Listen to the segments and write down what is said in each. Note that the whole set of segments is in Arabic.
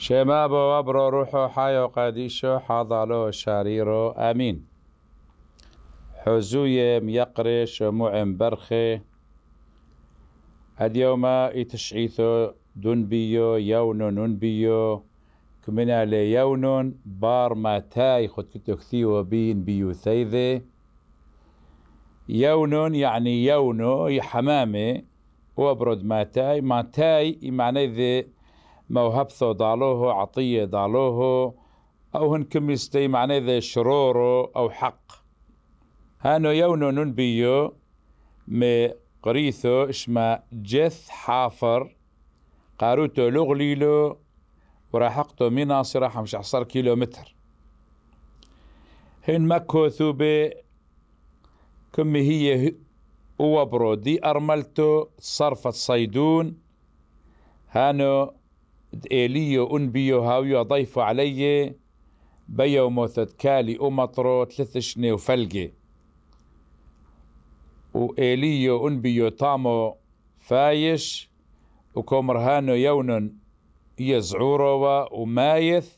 شما بو وبرو روحو حيو قديشو حضلو شريرو معم برخه ادیوما شموعم برخي بیو يتشعيثو دنبيو بیو ننبيو كمنا ليون بار ما تاي خد كتكثيو بين بيو ثيذي يون يعني يونو يحمامي وبرد ما تاي ما تاي معنی ذه موهبته ضالوه عطية ضالوه أو هن يستي معناه ذي شرورو أو حق هانو يونو ننبيو مي قريثو اشما جث حافر قاروتو لغليلو وراحقتو مينا صراحة مش عصر كيلومتر هن مكو بي كمي هي وبرو دي أرملتو صرفت صيدون هانو دقيليو أنبيو هاويو ضيفو علي بيو موثد كالي أمطرو ثلاث شنة وفلقي ايليو أنبيو طامو فايش وكومرهانو يونن يزعورو ومايث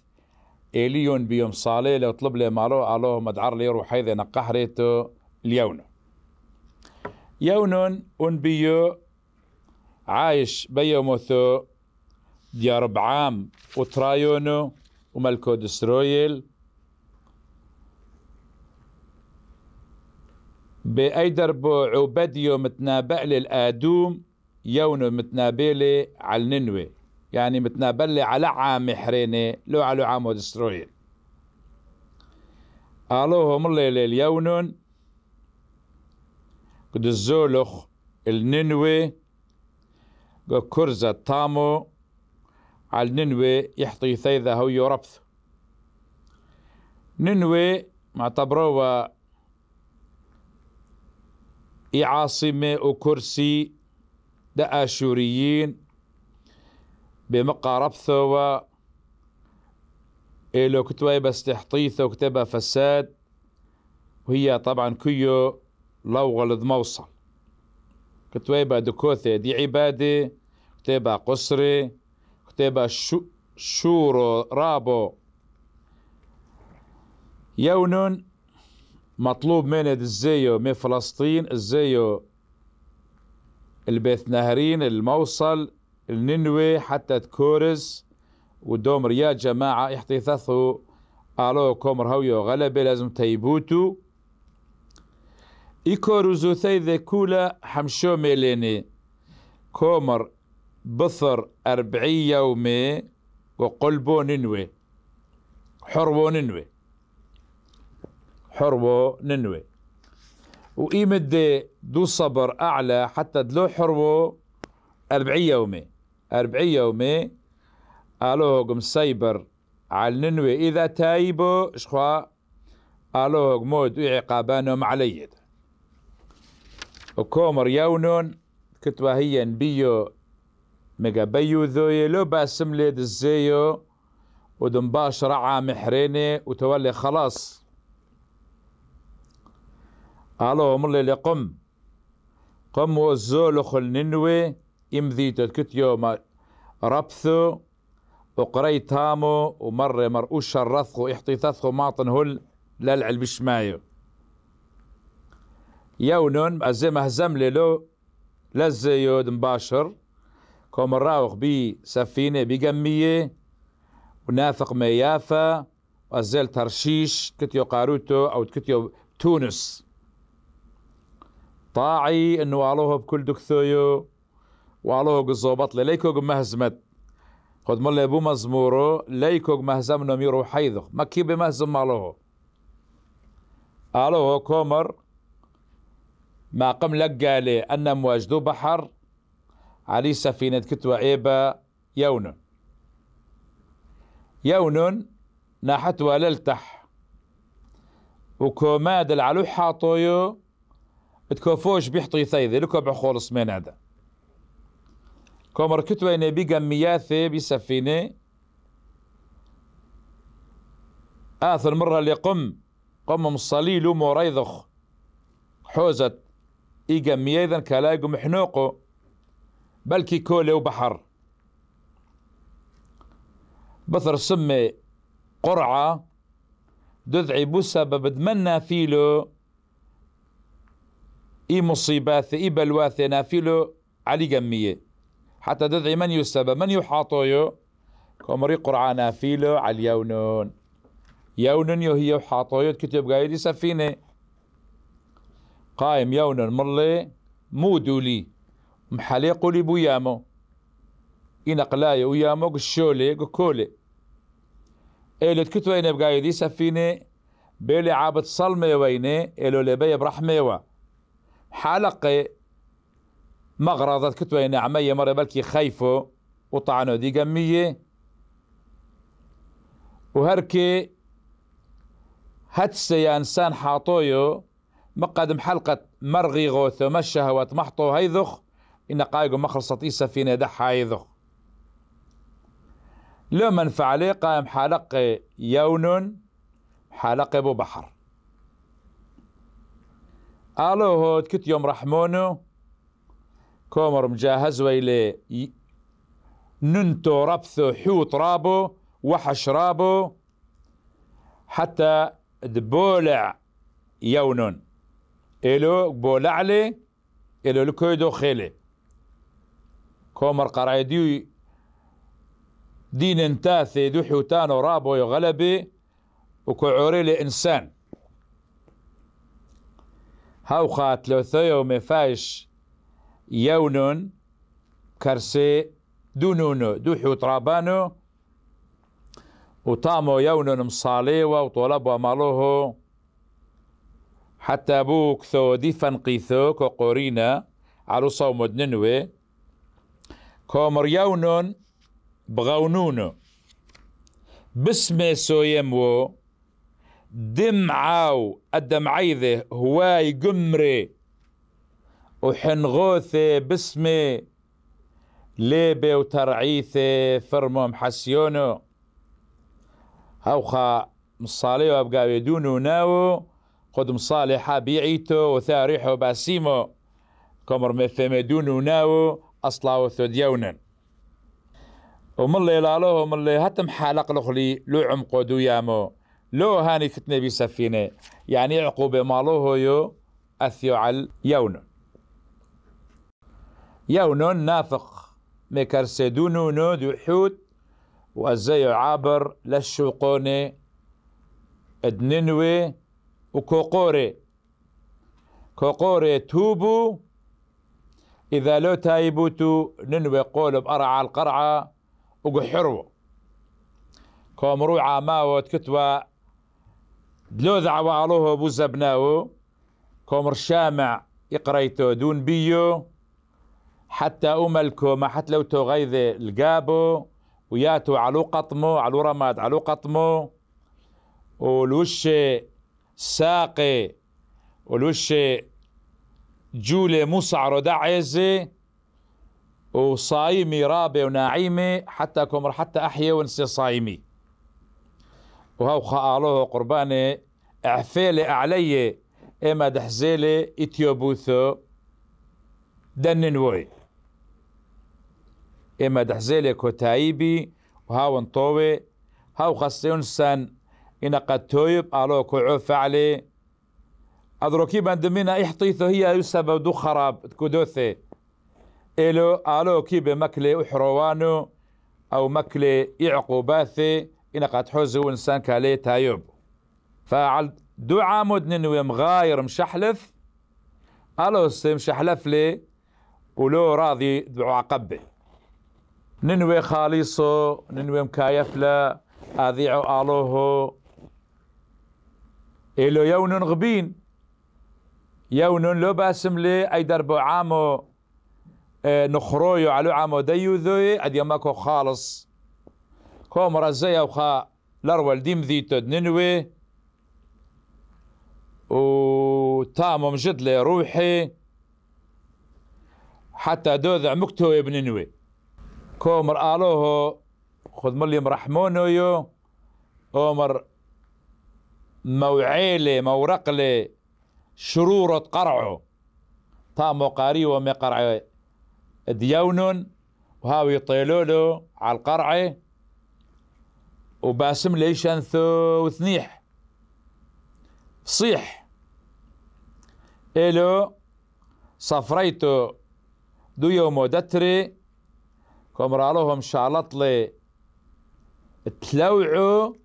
إليون بيوم صالي لو طلب لي مالو علو مدعر لي روح هيدا نقحريتو اليون يونن أنبيو عايش موثو ديار بعام وترايونو وملكو دسترويل بأي دربو عبديو متنابألي الآدوم يونو متنابلي على الننوي يعني متنابلي على عام حريني لو على عام ودسترويل قالوهم الليلي اليونون قد الزولخ الننوي كرزة تامو على ننوي يحطي ثيذا هو يوربث ننوي معتبروا عاصمة وكرسي دا آشوريين بمقى ربثو إلو كتوى بستحطيث وكتبة فساد وهي طبعا كيو لو غلظ موصل كتوى دكوثة دي عبادة كتبة قصري كتابة شو شورو رابو يون مطلوب من الزيو من فلسطين الزيو البيت نهرين الموصل النينوي حتى تكورز ودومر يا جماعة احتثثوا الو كومر هويو غلبة لازم تيبوتو إيكو روزو ذي كولا حمشو ميليني كومر بصر أربعي يومي وقلبو ننوي حربو ننوي حربو ننوي وقيمة دي دو صبر أعلى حتى دلو حربو أربعي يومي أربعي يومي قالوه قم سيبر على ننوي إذا تايبو شخوا قالوه قمود وعقابانهم علي وكومر يونون هي بيو بيو ذوي لو باسم ليد الزيو ودنباش رعا محريني وتولي خلاص الو ملي لقم قم وزولو خل ننوي امذيتو كتيو يوم ربثو وقري تامو ومر مرؤوش الرثخو احتيثثخو ماطن هل للعل بشمايو يونون أزي مهزم لو لزيود مباشر قوم الراوغ بسفينة بجمية ونافق ما يافا ترشيش كتيو قاروتو أو كتيو تونس طاعي انه والوه بكل دكثويو والوه قزوبط ليكو مهزمت خد ملا ابو مزمورو ليكو مهزمنا ميرو حيضو ما كي بمهزم مالوه الوه كومر ما قم لقالي ان مواجدو بحر علي سفينة كتوى إيبا يون يون ناحتوى للتح وكوماد العلو حاطويو تكوفوش بيحطي ثيذي لكو بحخولص من هذا كومر كتوى بيقى مياثي بسفينة آثر مرة اللي قم قم مصليل موريضخ حوزة إيقا مياذا كلايقو محنوقو بلكي كولة وبحر بثر سمي قرعة دذعي بسبب بدمنا فيلو اي مصيبات اي بلواثة نافيلو علي جمية حتى دذعي من يسبب من يحاطيو كومري قرعة نافيلو على يونون يو هي وحاطويت كتب قايد سفينة قايم يونن مرلي مودولي محالي قولي بويامو إنق لاي ويامو قشولي قكولي إلو تكتو إن بقاي دي سفيني بيلي عابد صلمي ويني إلو لبي برحمي وا حالقي مغرضة كتو إن عمي مرة بلكي خايفو وطعنو دي قمية وهركي يا إنسان حاطويو مقدم حلقة مرغي غوثو مشها محطو هيذخ إن قايقو مخلصت إيسا فينا دحا يذخ لو من فعلي قام حلق يون حلق أبو بحر ألو هود كت يوم رحمونو كومر مجهز ويلي ننتو ربثو حوت رابو وحش رابو حتى دبولع يونون إلو بولعلي إلو الكويدو خيلي كومر قرعيديو دين انتاثي دو حوتان ورابو يغلبي وكعوري لإنسان هاو خات لو ثيو مفايش يونون كرسي دونونو دو حوت رابانو وطامو يونون مصاليوة وطلبوا مالوه حتى بوك ثو ديفن قيثو كقورينا على صوم دننوي كومر بغەونونۆ بسمێ بسمي سويمو دمعاو ئەدەمعیدێ هواي قمري وحنغوثي بسمي ليبي وترعيثي تەڕعیثێ فەرمۆم هاوخا مصالي وابقا يدونو ناو قد و ناوە بيعيتو وثاريحو باسيمو كمر مفهمدون ناو أصلا وثوديونا ومن اللي لالوه من اللي هتم حالق لخلي لو عمقو يامو لو هاني كتني بسفينة يعني عقوبة مالوه يو أثيو على يون يون نافق مكرسدونو نود حوت وأزاي عابر للشوقوني ادنينوي وكوقوري كوقوري توبو إذا لو تايبوتو ننوي قول بأرعى القرعة وقحروا كوم روعة ما وتكتوى دلو ذعوا علوه أبو زبناو كوم رشامع يقريتو دون بيو حتى أملكو ما حتى لو تو غيذي القابو وياتو علو قطمو علو رماد علو قطمو والوش ساقي والوش جولي مسعر دا وصايمي رابي وناعيمة حتى كمر حتى أحيا ونسي صايمي وهو خاله قرباني عفيلة أعلي إما دحزيلي إتيوبوثو دننوي إما دحزيلي كتايبي وهاو انطوي هاو خاصي انسان إن قد تويب ألو كعو فعلي أدركي من دمينا يحطيثو هي يسبب دو خراب كودوثي الو الو كي بمكلي احروانو او مكلي يعقوباثي ان قد حوزو انسان كالي تايوب فعل دو عامد ننوي مغاير مشحلف الو سيم شحلف لي ولو راضي دعو عقبه ننوي خاليصو ننوي مكايف لا اذيعو الوهو الو يون غبين يونون لو باسم لي اي دربو عامو آه، نخرويو علو عامو ديو ذوي اد يماكو خالص كوم رزي او خا لارول ديم ذيتو ننوي و تامو مجد لي روحي حتى دوذع مكتو ابن نوي كومر الوه خذ ملي مرحمونو يو عمر موعيلي مورقلي شرور قرعه تامو قاري ومي قرعه ديونن وهاوي طيلولو على القرعة وباسم ليشان ثو ثنيح صيح إلو صفريتو دو يومو دتري رالوهم شالطلي تلوعو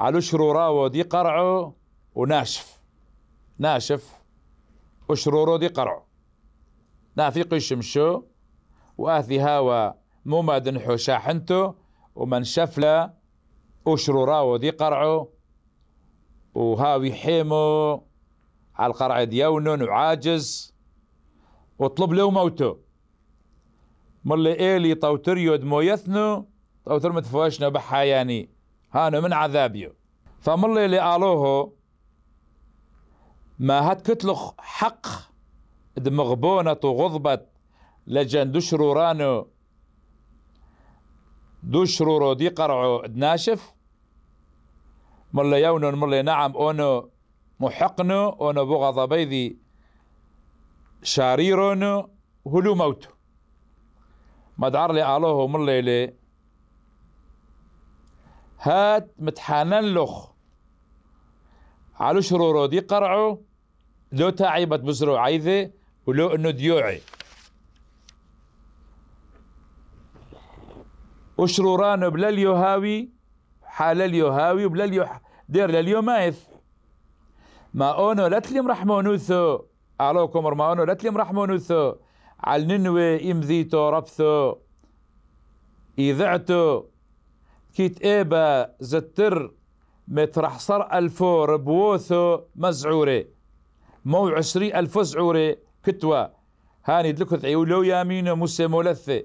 على شروراو دي قرعو وناشف ناشف وشرورو دي قرع نافيقي شمشو وآثي هاوى مما دنحو شاحنتو ومن شفلا وشروراو دي قرعو وهاوي حيمو على القرع ديونن وعاجز وطلب له موتو ملي إيلي طوتر يود يثنو طوتر متفوشنا بحياني هانو من عذابيو فملي اللي الوهو ما هات كتلخ حق دمغبونة وغضبة لجن دشرورانو دشرورو دي قرعو دناشف ملا يونو ملا نعم اونو محقنو اونو بغض بيذي شاريرونو هلو موتو ما دعر لي الوه ملا لي هات متحانن لخ على شرورو دي قرعو لو تعبت بزرع عيذة ولو انه ديوعي وشروران بلا اليهاوي حال اليهاوي بلا اليح دير لليومايث ما اونو لا تلم رحمونوثو علوكم اونو لا تلم رحمونوثو على ننوي امذيتو ربثو اذعتو كيت ايبا زتر مترح صر الفور بوثو مزعوري مو عشري ألف عوري كتوا هاني دلكت عيولو يامين موسى مولثة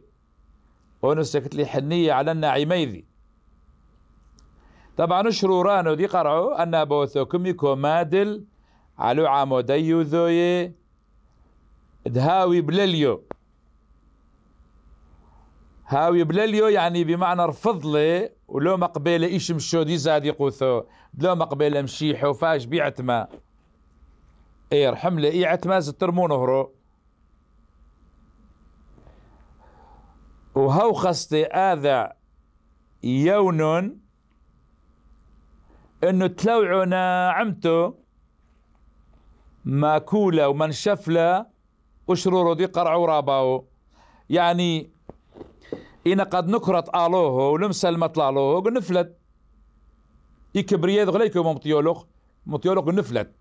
ونسكت لي حنية على ميذي طبعا رانو دي قرعو أن بوثوكم يكو مادل علو عامو ديو ذوي دهاوي بلليو هاوي بلليو يعني بمعنى رفضلي ولو مقبله إيش مشو دي زادي قوثو لو مقبله مشيحو فاش بيعتما اير حملة اي عتماز الترمون هرو وهو خستي هذا يونون انه تلوعنا نعمته ماكولة ومنشفلة وشرورو دي قرعو راباو يعني إنا قد نكرت آلوه المطلع له نفلت يكبريه دغليكو ممطيولوغ مطيولوغ نفلت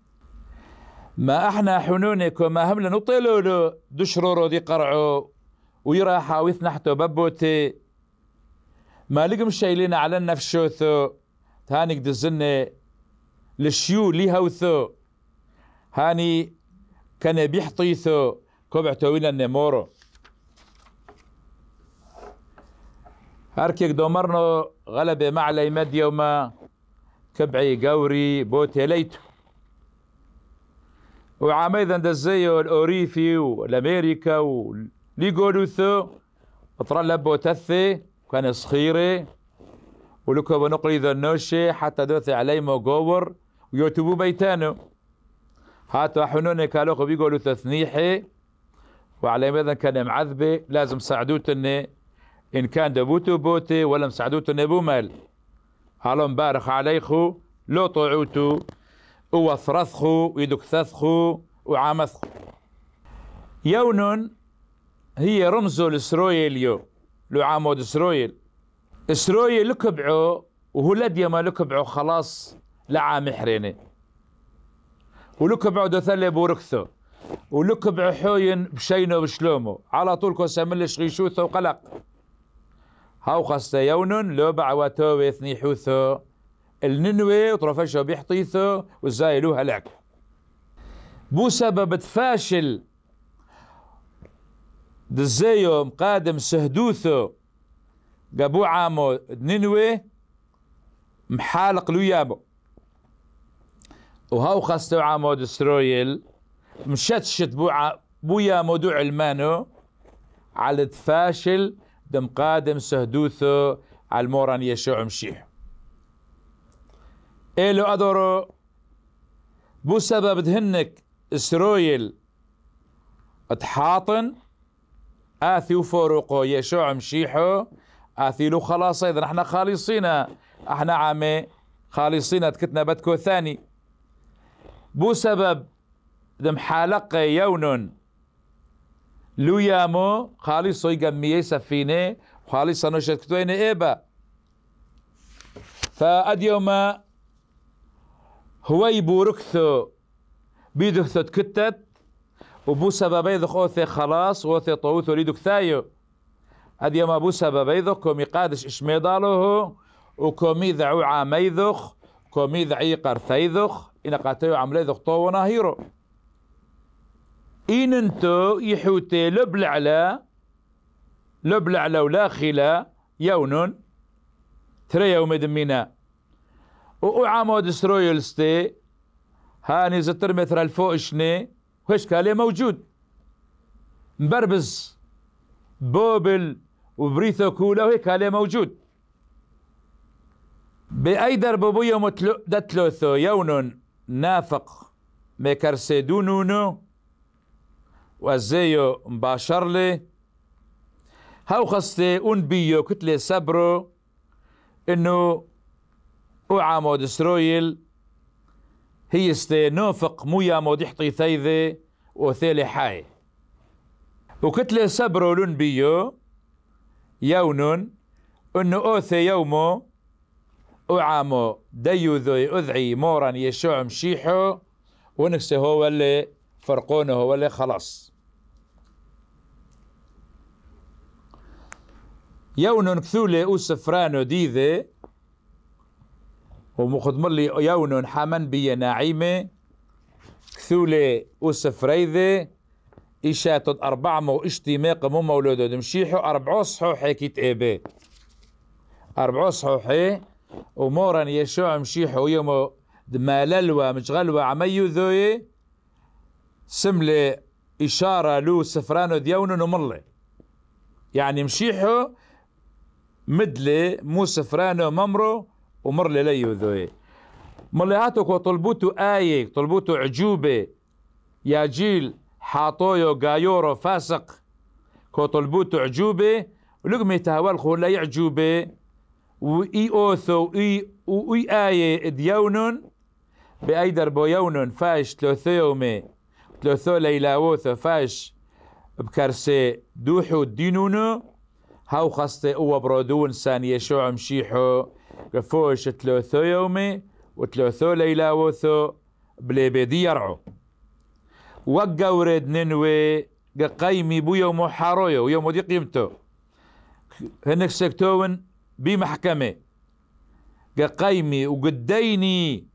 ما احنا حنونكم ما هم لنا له دشرورو دي قرعو ويراحا ويثنحتو ببوتي ما لقم شايلين على النفشوثو هاني قدزن للشيو لي هوثو هاني كان بيحطيثو كبعتو ولا نمورو هركيك دومرنو غلبة مع مد يوما كبعي قوري بوتي ليتو ذن دزيون اوريفي والامريكا وليقولوثو وطرى لبو تثي كان صخيري ولكو بنقري ذا نوشي حتى دوثي علي مقور ويوتبو بيتانو هاتو حنوني كالوخو بيقولوثو ثنيحي وعلى ماذا كان معذبي لازم ساعدوتني إن كان دبوتو بوتي ولا مساعدوتني بومال هلو مبارخ عليخو لو طعوتو هو ثرثخو ويدك وعامثخو يونون هي رمزو لسرويل يو عامود سرويل سرويل لكبعو وهولد يما لكبعو خلاص لعام حريني ولكبعو دثلب بوركثو ولكبعو حوين بشينو بشلومو على طول كو سملش غيشوثو وقلق هاو خاصة يونن لو بعواتو ويثني حوثو الننوي وطرفشه بيحطيثه والزايلو هلاك بو سبب فاشل دزيو قادم سهدوثو قابو عامو ننوي محالق لو يابو وهاو خاستو عامو دسترويل مشتشت بو بو يا مودو علمانو على فاشل دم قادم سهدوثو على الموران يشوع مشيح إلو أدورو بو سبب دهنك إسرويل اتحاطن آثي وفوروقو يشوع مشيحو آثي له خلاص إذا احنا خالصين احنا عامي خالصين تكتنا بدكو ثاني بو سبب دم حالق يونن لو يامو خالصو يقمي سفينة خالصة نشتكتوين إيبا فأد يوما هوي بوركثو بيدهثو تكتت وبو سببي اوثي خلاص اوثي طوث وليدك ثايو هذي يوم أبو سبب ذخ كومي قادش إشميضاله وكومي ذعو عامي ذخ كومي ذعي قرثي ذخ إن قاتيو عملي ذخ طونا هيرو إن انتو يحوتي لبلعلا لبلعلا ولا خلا يونون ترى يوم دمينا وعمود ستي هاني زتر مثل الفوشني وش كالي موجود مبربز بوبل وبريثو كولا وهيك كالي موجود بأي درب بويا متلو دتلوثو يونون نافق ميكرسيدونونو وزيو مباشر لي هاو خستي اون بيو كتلي سبرو انه وعامود سرويل استي نوفق مو يامود يحطي ثيذي وثيلي حاي وكتلة سبرو لون بيو يونون انو اوثي يومو وعامو ديو ذوي اذعي مورا يشوع مشيحو ونكسي هو اللي فرقونه هو اللي خلاص يونون كثولي وسفرانو ديذي ومخدمر يون حمن بي نعيمة كثولة وسفريدة إشا تد أربعة مو إشتي مو مولودو دمشيحو أربعو صحوحي كيت إيبي أربعو صحوحي ومورا يشوع مشيحو يومو دماللوا مشغلوا عميو ذوي سملي إشارة لو سفرانو ديون نملي يعني مشيحو مدلي مو سفرانو ممرو ومر لي ذوي ملهاتك وطلبوتو آية طلبوتو عجوبة يا جيل حاطويو غايورو فاسق كو طلبوتو عجوبة ولقمي تهوال لا يعجوبة وإي أوثو إي وإي آية ديونون بأيدر بويونون فاش يومي تلوثو ليلاوثو فاش بكرسي دوحو دينونو هاو خاصة أو برودون سان يشوع مشيحو كفوش تلوثو يومي وتلوثو ليلا وثو بيدي يرعو وقورد ننوي قيمي بو يوم حارويو ويوم دي قيمتو هنك سكتون بمحكمة قيمي وقديني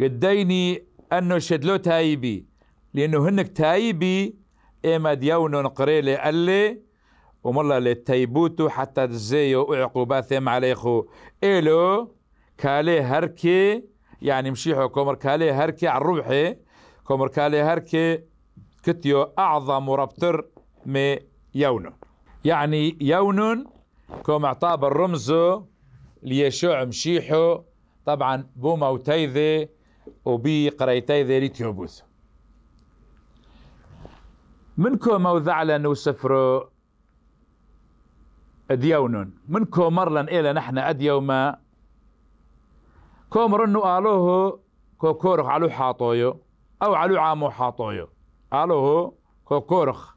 قديني أنه شدلو تايبي لأنه هنك تايبي إما ديونو نقريلي قال لي وملا لتيبوتو حتى تزيو عقوبات ثم عليخو إلو كالي هركي يعني مشيحو كومر كالي هركي على روحي كومر كالي هركي كتيو أعظم ربطر مي يونو يعني يونون كوم اعطاب الرمزو ليشوع مشيحو طبعا بوما وتيذي وبي قريتيذي ليتيوبوث منكم موذعلا نوسفرو ديونون من كومر لن إلى نحن أديوما كومر إنه آلوه كوكورخ علو حاطويو أو علو عامو حاطويو آلوه كوكورخ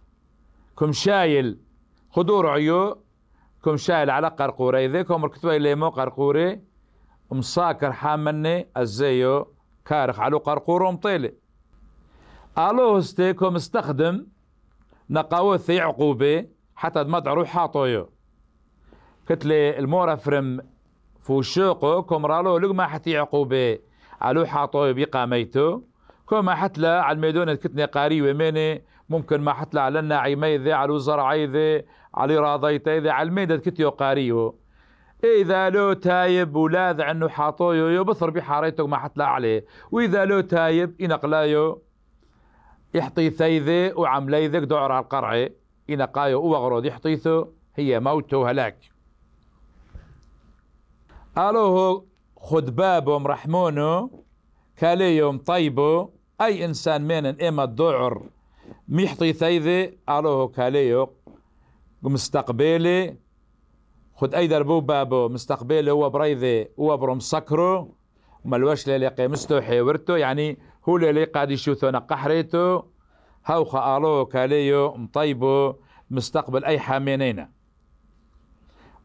كم شايل خدور عيو كم شايل على قرقوري إذا كومر كتبه إلي مو قرقوري مساكر حامني الزيو كارخ علو قرقورة ومطيلي آلوه استيكم استخدم نقاوثي عقوبة حتى ما روح حاطويو قلت لي المورا فرم فوشوقو كومرالو لقما حتي عقوبة علو حاطو يبقى ميتو كوم حتلا على الميدونة كتني قاري وميني ممكن ما حتلا على الناعمي ذي على الزرعي ذي على راضيتي ذي على الميدة كتيو قاريو إذا لو تايب ولاذ عنه حاطويو يبصر بحاريتك ما حتلا عليه وإذا لو تايب إنقلايو يحطي ثيذي وعملي دعر على القرعي إنقايو وغرود يحطيثو هي موتو وهلاك الو خد بابهم مرحمونو كاليهم طيبو اي انسان من اما الدعر ميحطي ثيذي الو كاليو مستقبلي خد اي دربو بابو مستقبلي هو بريذي هو برم سكرو ملوش للقي مستوحي ورتو يعني هو اللي قاعد يشوثونا قحريتو هاو خالو كاليو مطيبو مستقبل اي حامينينا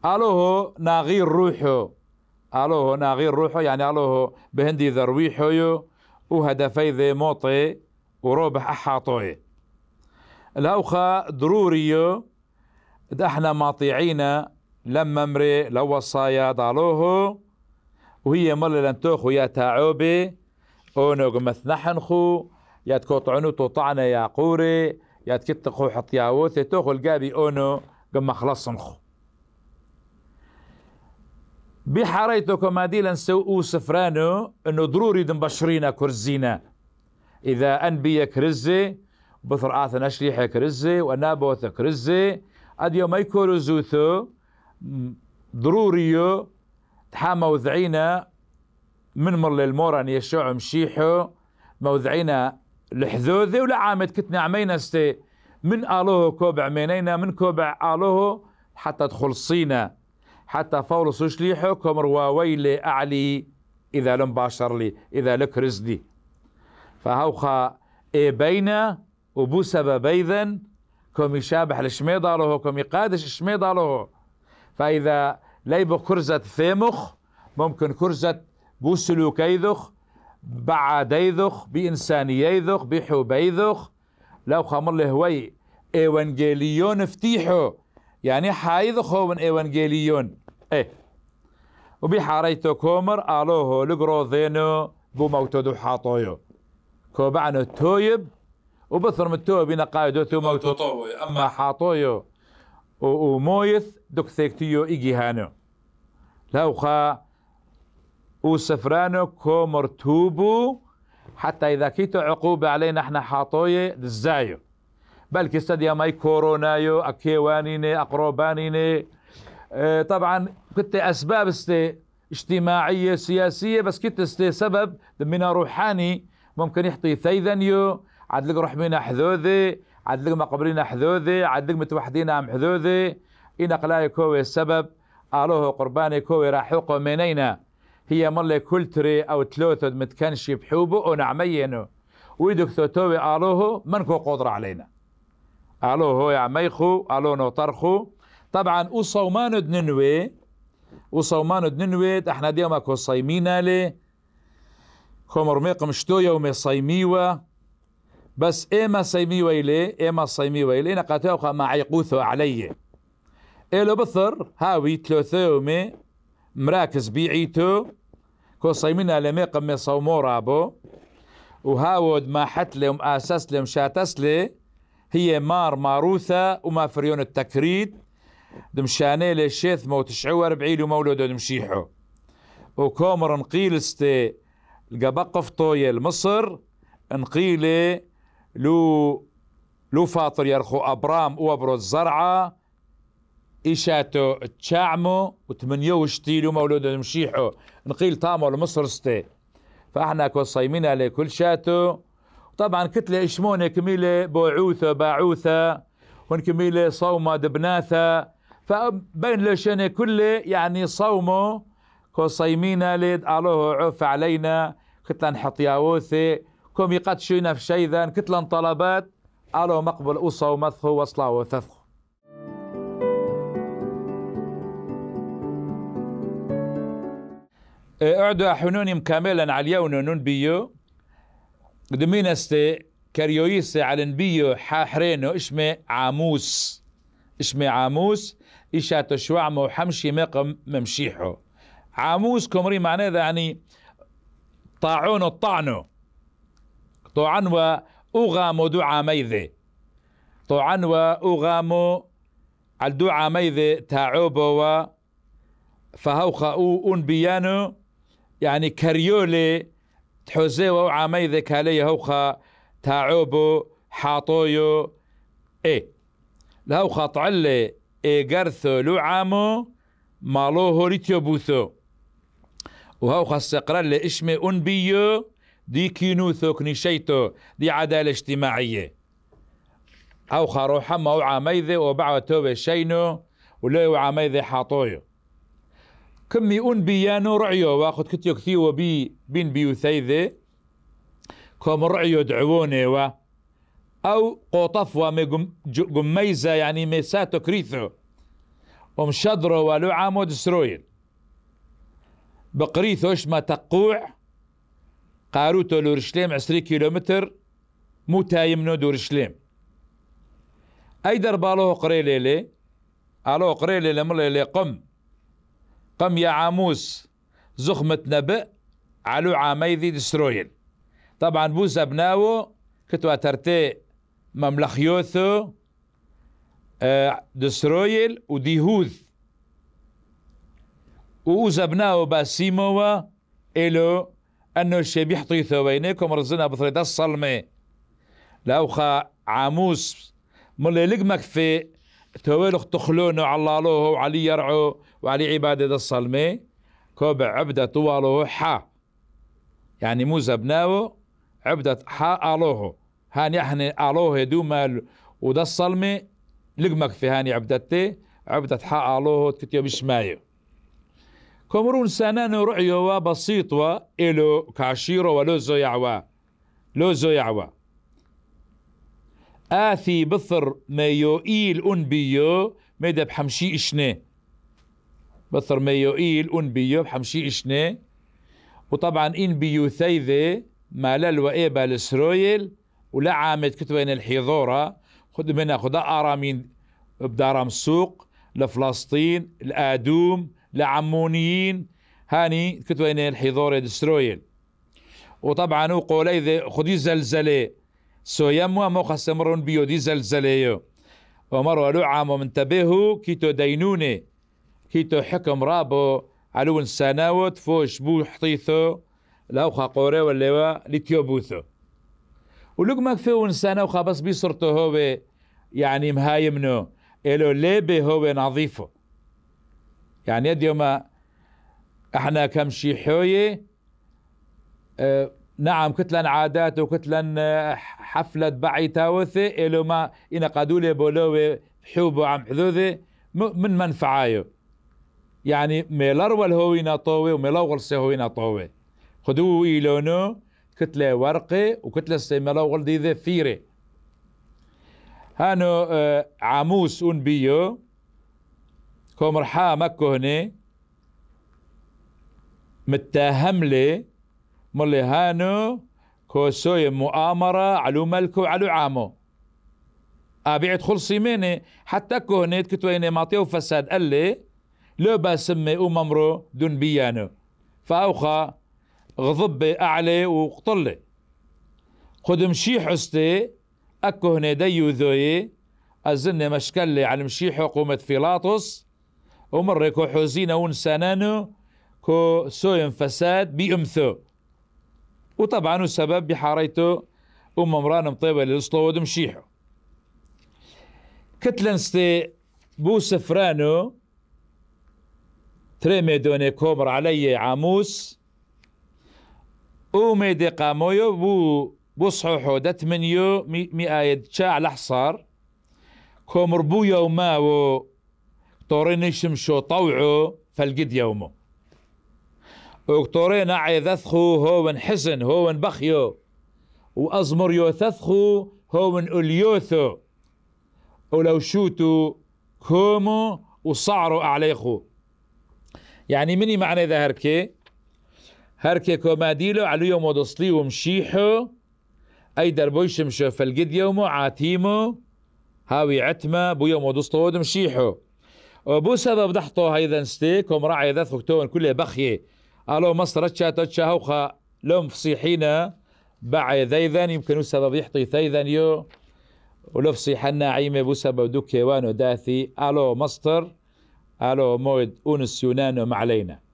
الو ناغير روحو هنا غير روحه يعني الوه بهندي ذرويحه وهدفي ذي موطي وروبح أحاطوي الأوخا ضروري احنا ماطيعينا لما مري لو وصايا ضالوه وهي مل لن توخو يا تعوبي اونوغ مثنحنخو يا تكوطعنو توطعنا يا قوري يا تكتقو حطياوثي توخو القابي اونو قم خلصنخو كما ديلا سوء سفرانو انه ضروري بشرينا كرزينا اذا انبيا كرزي بثر اثن اشليحة كرزي ونابوث كرزي اديو ما يكولو زوثو ضروريو تحامى وذعينا من مر للموران يشوع مشيحو موذعينا لحذوذي ولا عامد كتنا عمينا ستي من الوه كوبع مينينا من كوبع الوه حتى تخلصينا حتى فولس شلي حكم رواوي أعلي إذا لم باشر لي إذا لك رزدي فهوخا إي بينا وبو سبب إذن كم يشابح لشميضة له كم يقادش شميضة له فإذا ليبو كرزة ثيمخ ممكن كرزة بو سلوكيذخ بعديذخ بإنسانييذخ بحبيذخ لو خمر هوي إيوانجيليون افتيحو يعني حايذخو من إيوانجيليون ايه وبحاريتو كومر الوهو لقروذينو بوموتو دو حاطويو كوبعنو تويب وبثر من بين قايدو تو موتو اما حاطويو ومويث دوك سيكتيو ايجيهانو لوخا وسفرانو كومر توبو حتى إذا كيتو عقوبة علينا احنا حاطوية دزايو بل كستد يا ماي كورونايو أكيوانيني أقربانيني آه، طبعا كنت اسباب است اجتماعيه سياسيه بس كنت استي سبب من روحاني ممكن يحطي ثيذنيو عاد لك روح منا حذوذه عاد لك مقبرين حذوذه عاد لك متوحدين ام حذوذي إن قلاي كوي السبب الوه قرباني كوي راحو منينا هي ملي كلتري أو تلوث متكنشي بحوبه ونعمينو ويدك ثوتوي الوه منكو قدر علينا الوه يا ميخو الوه نطرخو طبعا او صومان دننوي او صومان دننوي احنا ديما كو صايمين لي خمر ميقم شتو يوم صايميوا بس ايما صايميوا الي ايما صايميوا الي انا خا ما عيقوثو علي إلو بثر هاوي تلوثو مراكز بيعيتو كو صيمينا ميقم مي صومو رابو وهاود ما حتلي ومؤسس لي هي مار ماروثة وما فريون التكريد دمشانه لشيث مو تشعي واربعيل مولودو دمشيحو وكومر استي لقبا قفطوية لمصر نقيل لو لو فاطر يرخو أبرام وابرو الزرعة إشاتو تشاعمو وتمنيو وشتيلو مولودو مشيحو نقيل تامو لمصر ستي فاحنا كو صايمين عليه كل شاتو طبعا كتلة إشمونة كميلة بوعوثة باعوثة ونكميلة صومة دبناثة فبين لشنة كل يعني صومه كو صيمينا ليد الله عف علينا كتلن نحط كومي قد شينا في ذا كتلا طلبات الو مقبل أصا ومثخو وصلا وثفخ إيه، اعدوا حنوني مكاملا على اليون نون بيو دمينستي كريويسي على نبيو حاحرينو اسمه عاموس اسمه عاموس إيشا تشوعمو حمشي ميقم ممشيحو عاموس كمري معناه يعني طاعون الطعنو طوعا وأغامو دعا ميذي طوعا وأغامو الدعا ميذي تاعوبو و خاو أون بيانو يعني كريولي تحوزي وعامي هو هوخا تاعوبو حاطويو ايه خاطع طعلي ايغارثو لعامو مالو هوريتيو بوثو وهو خاص يقرأ لإشمي أنبيو دي كينو ثوك نشيتو دي عدالة اجتماعية أو خروحة مو عاميذي وبعو توبة شينو ولو عاميذي حاطويو كمي أون بيانو رعيو واخد كتيو كثيو بي بين بيو بيوثيذي كوم رعيو دعووني و او قوطفوا جميزة يعني ميساتو كريثو ام شدرو عامو دسرويل بقريثوش ما تقوع قاروتو لورشليم عشرين كيلومتر مو تايمنو دورشليم اي دربالو قريليلي الو قريليلي مليلي قم قم يا عاموس زخمة نبأ علو عامي ذي دسرويل طبعا بوز ابناو كتوا ترتي Mamlachjøthu, دسرويل وديهوذ وزبناه باسيموا إلو أنه الشبيح طيثو بينكم رزنا بثريد الصلمة خا عاموس ملي لقمك في تويلخ تخلونه الله وعلي يرعو وعلي عبادة الصلمة كوب عبدة طواله حا يعني مو زبناه عبدة حا الوهو هاني احنا الوه دوما ودا الصلمي لقمك في هاني عبدتي عبدت حا الوه تتيو بشمايو كمرون سنان رعيوا بسيطوا إلو كاشيرو ولوزو يعوا لوزو يعوى آثي بثر ميو إيل أنبيو ميدا بحمشي إشني بثر ميو إيل بيو بحمشي إشني وطبعا بيو ثيذي و للوئيبا لسرويل ولا عامد كتبين الحضورة خد منها خدا أرامين بدارام السوق لفلسطين الآدوم لعمونيين هاني كتبين الحضورة دسترويل وطبعا وقولي خدي زلزلة يموا مو خسمرون بيو دي زلزلة ومروا لو عامو منتبهوا كيتو دينوني كيتو حكم رابو علو سناوت فوش بو حطيثو لو خاقوري ولا لتيوبوثو ولقمك في انسانه وخبص بيه صورته هو يعني منه إلو ليبي هو نظيفه يعني يد يوم احنا شي حوية اه نعم كتلا عادات وكتلا حفلة بعي تاوثي إلو ما إنا قدولي بولوي حوبو عم حذوذي من منفعايو يعني ميلر والهوينا طوي وميلوغل سيهوينا طوي خدوه إلونو كتلة ورقة وكتلة سيملا وغلدي ذا ثيرة هانو آه، عاموس اون بيو كوم رحا مكو هني لي مولي هانو كوسوي مؤامرة علو ملكو علو عامو أبيع خلصي ميني حتى كهنيت كتويني ماطيو فساد قال لي لو باسمي أممرو دون بيانو فاوخا غضب أعلى وقطلة خد مشيح حستي أكو هنا ديو ذوي أزن مشكلة على مشيح قومة فيلاطس ومر كو حزينة ونسانانو كو سوين فساد بأمثو وطبعا السبب بحاريتو أم مران مطيبة للسطو ودمشيحو كتلنستي بو سفرانو تريمي دوني كومر علي عاموس او اومد قامويو بو بصحوحو دت من يو مي آيد شاع لحصار كومر بو يوماو طورين شمشو طوعو فالقد يومو وكتورين عي ذثخو هو حزن هو بخيو وأزمر يوثثخو هو أليوثو ولو شوتو كومو وصعرو عليخو يعني مني معنى ذهركي هركي كوماديلو عليو مودسليو ومشيحو أي دربويش مشو فالقد يومو عاتيمو هاوي عتمة بويو مودسلو مشيحو وبو سبب دحطو هيدا ستيكم راعي ذات خكتون كله بخي ألو مصر تشا تشا هوخا لوم فصيحينا بعي ذيذن يمكن سبب يحطي ثيذن يو ولفصي حنا عيمة بو سبب كيوانو داثي ألو مصر ألو مود أونس يونانو معلينا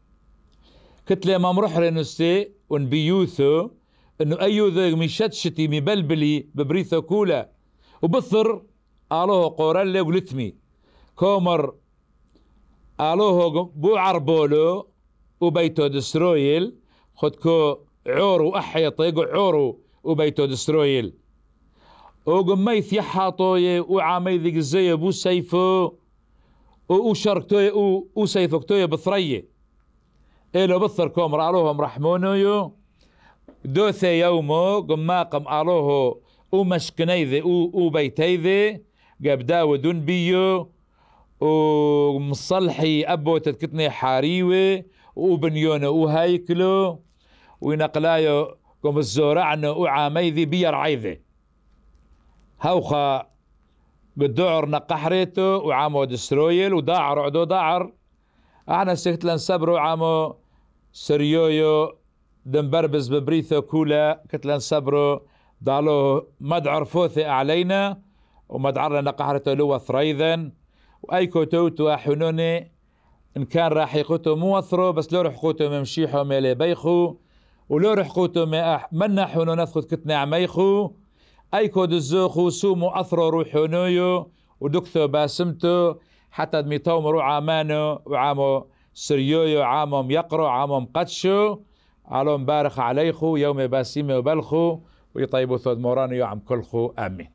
كتلي ما مروح رينوستي ون بيوثو انه ايو ذا مشتشتي مبلبلي ببريثو كولا وبثر الوه قورال ولتمي كومر الوه بو عربولو وبيتو دسترويل خدكو عورو احيطيقو عورو وبيتو دسترويل وقميث يحاطوي وعامي ذيك الزي بو سيفو وشركتوي وسيفكتوي بثريه إلو بثركم رألوهم رحمونيو دوثي يومو قماقم ألوه أو مشكنيذي أو, أو ذي قاب داودون بيو ومصلحي أبو تتكتني حاريوي أو هايكلو وينقلايو قم الزورعنو وعاميذي بيرعيذي هوخا بالدعر نقحريتو وعامو دسرويل وداعر عدو داعر احنا سكت لنصبروا عامو سريويو دمبربز ببريثو كولا كتلان صبرو دالو مدعر فوثي علينا ومدعرنا نقهرة لو ثريذا وأيكو توتو حنوني إن كان راح يقوتو موثرو بس لو قوتو ممشيحو ميلي بيخو ولو رحقوتو منا حنو نثخد كتنا عميخو أيكو دزوخو سومو أثرو نويو ودكتو باسمتو حتى دميتو رو عامانو وعامو سريويو عامم يقرو عامم قدشو علوم بارخ عليخو يوم باسيم وبلخو ويطيبو ثود مورانيو عم كلخو آمين